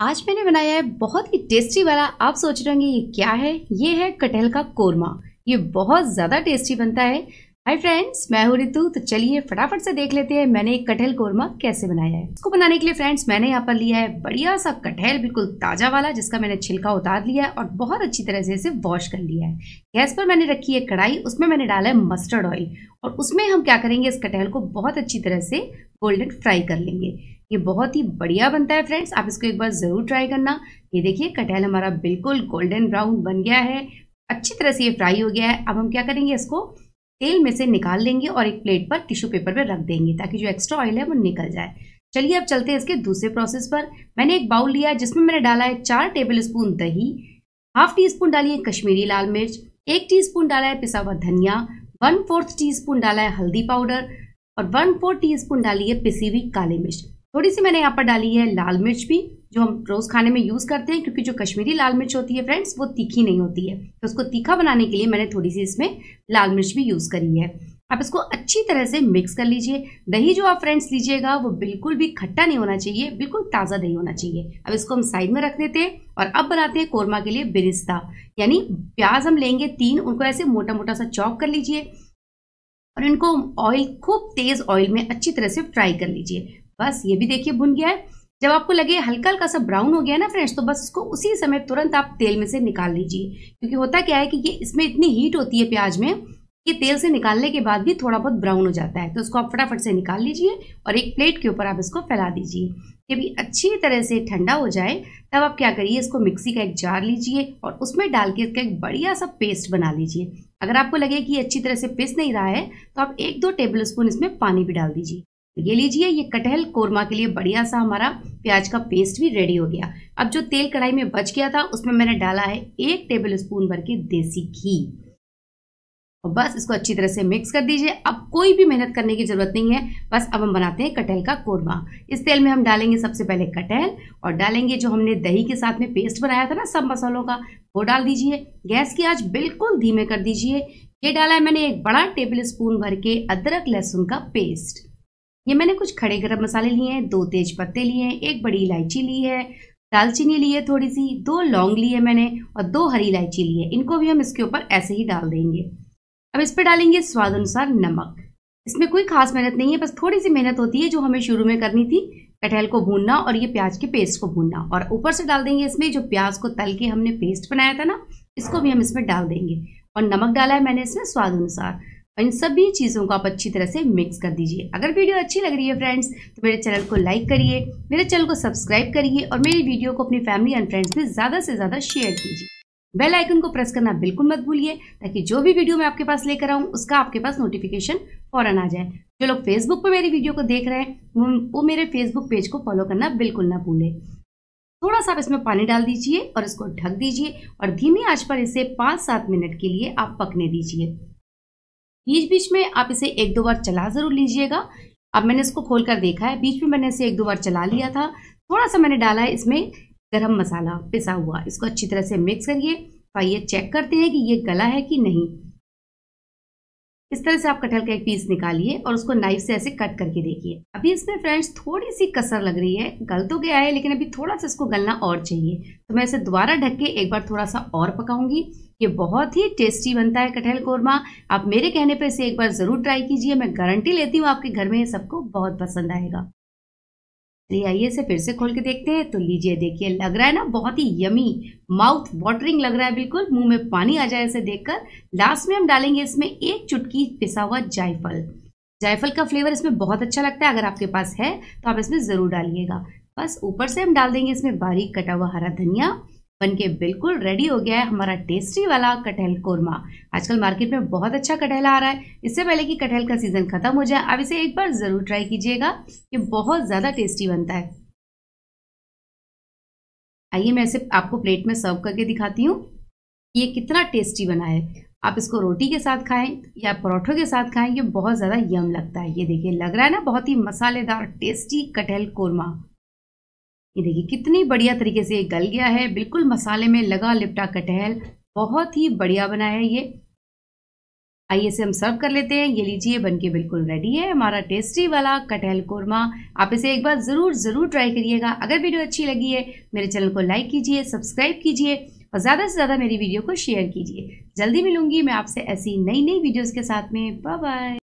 आज मैंने बनाया है बहुत ही टेस्टी वाला आप सोच रहे होंगे ये क्या है ये है कटहल का कोरमा ये बहुत ज़्यादा टेस्टी बनता है हाय फ्रेंड्स मैं हूँ ऋतु तो चलिए फटाफट से देख लेते हैं मैंने एक कटहल कोरमा कैसे बनाया है इसको बनाने के लिए फ्रेंड्स मैंने यहाँ पर लिया है बढ़िया सा कटहल बिल्कुल ताज़ा वाला जिसका मैंने छिलका उतार लिया है और बहुत अच्छी तरह से इसे वॉश कर लिया है गैस पर मैंने रखी है कढ़ाई उसमें मैंने डाला है मस्टर्ड ऑयल और उसमें हम क्या करेंगे इस कटहल को बहुत अच्छी तरह से गोल्डन फ्राई कर लेंगे ये बहुत ही बढ़िया बनता है फ्रेंड्स आप इसको एक बार ज़रूर ट्राई करना ये देखिए कटहल हमारा बिल्कुल गोल्डन ब्राउन बन गया है अच्छी तरह से ये फ्राई हो गया है अब हम क्या करेंगे इसको तेल में से निकाल लेंगे और एक प्लेट पर टिश्यू पेपर पर रख देंगे ताकि जो एक्स्ट्रा ऑयल है वो निकल जाए चलिए अब चलते हैं इसके दूसरे प्रोसेस पर मैंने एक बाउल लिया जिसमें मैंने डाला है चार टेबल स्पून दही हाफ टी स्पून डाली है कश्मीरी लाल मिर्च एक टी स्पून डाला है पिसा हुआ धनिया वन फोर्थ टी स्पून डाला है हल्दी पाउडर और वन फोर्थ टी स्पून डाली है पिसी हुई काली मिर्च थोड़ी सी मैंने यहाँ पर डाली है लाल मिर्च भी जो हम रोज़ खाने में यूज़ करते हैं क्योंकि जो कश्मीरी लाल मिर्च होती है फ्रेंड्स वो तीखी नहीं होती है तो उसको तीखा बनाने के लिए मैंने थोड़ी सी इसमें लाल मिर्च भी यूज़ करी है आप इसको अच्छी तरह से मिक्स कर लीजिए दही जो आप फ्रेंड्स लीजिएगा वो बिल्कुल भी खट्टा नहीं होना चाहिए बिल्कुल ताज़ा दही होना चाहिए अब इसको हम साइड में रख देते हैं और अब बनाते हैं कोरमा के लिए बिरिस्ता यानी प्याज हम लेंगे तीन उनको ऐसे मोटा मोटा सा चॉप कर लीजिए और इनको ऑयल खूब तेज़ ऑयल में अच्छी तरह से फ्राई कर लीजिए बस ये भी देखिए भुन गया है जब आपको लगे हल्का हल्का सा ब्राउन हो गया ना फ्रेंड्स तो बस इसको उसी समय तुरंत आप तेल में से निकाल लीजिए क्योंकि होता क्या है कि ये इसमें इतनी हीट होती है प्याज में कि तेल से निकालने के बाद भी थोड़ा बहुत ब्राउन हो जाता है तो इसको आप फटाफट से निकाल लीजिए और एक प्लेट के ऊपर आप इसको फैला दीजिए जब ये अच्छी तरह से ठंडा हो जाए तब आप क्या करिए इसको मिक्सी का एक जार लीजिए और उसमें डाल के इसका एक बढ़िया सा पेस्ट बना लीजिए अगर आपको लगे कि अच्छी तरह से पिस नहीं रहा है तो आप एक दो टेबल स्पून इसमें पानी भी डाल दीजिए ये लीजिए ये कटहल कोरमा के लिए बढ़िया सा हमारा प्याज का पेस्ट भी रेडी हो गया अब जो तेल कढ़ाई में बच गया था उसमें मैंने डाला है एक टेबल स्पून भर के देसी घी और बस इसको अच्छी तरह से मिक्स कर दीजिए अब कोई भी मेहनत करने की ज़रूरत नहीं है बस अब हम बनाते हैं कटहल का कोरमा इस तेल में हम डालेंगे सबसे पहले कटहल और डालेंगे जो हमने दही के साथ में पेस्ट बनाया था ना सब मसालों का वो डाल दीजिए गैस की आज बिल्कुल धीमे कर दीजिए ये डाला है मैंने एक बड़ा टेबल स्पून भर के अदरक लहसुन का पेस्ट ये मैंने कुछ खड़े गर्म मसाले लिए हैं दो तेज पत्ते लिए हैं एक बड़ी इलायची ली है दालचीनी ली है थोड़ी सी दो लौंग ली है मैंने और दो हरी इलायची ली है इनको भी हम इसके ऊपर ऐसे ही डाल देंगे अब इस पर डालेंगे स्वाद अनुसार नमक इसमें कोई खास मेहनत नहीं है बस थोड़ी सी मेहनत होती है जो हमें शुरू में करनी थी कटहल को भूनना और ये प्याज के पेस्ट को भूनना और ऊपर से डाल देंगे इसमें जो प्याज को तल के हमने पेस्ट बनाया था ना इसको भी हम इसमें डाल देंगे और नमक डाला है मैंने इसमें स्वाद अनुसार इन सभी चीज़ों को आप अच्छी तरह से मिक्स कर दीजिए अगर वीडियो अच्छी लग रही है फ्रेंड्स तो मेरे चैनल को लाइक करिए मेरे चैनल को सब्सक्राइब करिए और मेरी वीडियो को अपनी फैमिली एंड फ्रेंड्स में ज़्यादा से ज़्यादा शेयर कीजिए बेल आइकन को प्रेस करना बिल्कुल मत भूलिए ताकि जो भी वीडियो मैं आपके पास लेकर आऊँ उसका आपके पास नोटिफिकेशन फौरन आ जाए जो लोग फेसबुक पर मेरी वीडियो को देख रहे हैं वो मेरे फेसबुक पेज को फॉलो करना बिल्कुल ना भूलें थोड़ा सा आप इसमें पानी डाल दीजिए और इसको ढक दीजिए और धीमी आँच पर इसे पाँच सात मिनट के लिए आप पकने दीजिए बीच बीच में आप इसे एक दो बार चला ज़रूर लीजिएगा अब मैंने इसको खोल कर देखा है बीच में मैंने इसे एक दो बार चला लिया था थोड़ा सा मैंने डाला है इसमें गरम मसाला पिसा हुआ इसको अच्छी तरह से मिक्स करिए तो आइए चेक करते हैं कि ये गला है कि नहीं इस तरह से आप कटहल का एक पीस निकालिए और उसको नाइफ से ऐसे कट करके देखिए अभी इसमें फ्रेंड्स थोड़ी सी कसर लग रही है गल तो गया है लेकिन अभी थोड़ा सा इसको गलना और चाहिए तो मैं इसे दोबारा ढक के एक बार थोड़ा सा और पकाऊंगी ये बहुत ही टेस्टी बनता है कटहल कोरमा आप मेरे कहने पर इसे एक बार ज़रूर ट्राई कीजिए मैं गारंटी लेती हूँ आपके घर में ये सबको बहुत पसंद आएगा चलिए आइए इसे फिर से खोल के देखते हैं तो लीजिए देखिए लग रहा है ना बहुत ही यमी माउथ वाटरिंग लग रहा है बिल्कुल मुंह में पानी आ जाए इसे देखकर लास्ट में हम डालेंगे इसमें एक चुटकी पिसा हुआ जायफल जायफल का फ्लेवर इसमें बहुत अच्छा लगता है अगर आपके पास है तो आप इसमें ज़रूर डालिएगा बस ऊपर से हम डाल देंगे इसमें बारीक कटा हुआ हरा धनिया बनके बिल्कुल रेडी हो गया है हमारा टेस्टी वाला कटहल कोरमा आजकल मार्केट में बहुत अच्छा कटहल आ रहा है इससे पहले कि कटहल का सीज़न खत्म हो जाए आप इसे एक बार ज़रूर ट्राई कीजिएगा ये बहुत ज़्यादा टेस्टी बनता है आइए मैं इसे आपको प्लेट में सर्व करके दिखाती हूँ ये कितना टेस्टी बना है आप इसको रोटी के साथ खाएं या परोठों के साथ खाएं ये बहुत ज़्यादा यम लगता है ये देखिए लग रहा है ना बहुत ही मसालेदार टेस्टी कटहल कोरमा ये देखिए कितनी बढ़िया तरीके से ये गल गया है बिल्कुल मसाले में लगा लिपटा कटहल बहुत ही बढ़िया बना है ये आइए इसे हम सर्व कर लेते हैं ये लीजिए बनके बिल्कुल रेडी है हमारा टेस्टी वाला कटहल कोरमा आप इसे एक बार ज़रूर ज़रूर ट्राई करिएगा अगर वीडियो अच्छी लगी है मेरे चैनल को लाइक कीजिए सब्सक्राइब कीजिए और ज़्यादा से ज़्यादा मेरी वीडियो को शेयर कीजिए जल्दी मिलूंगी मैं आपसे ऐसी नई नई वीडियोज़ के साथ में बाय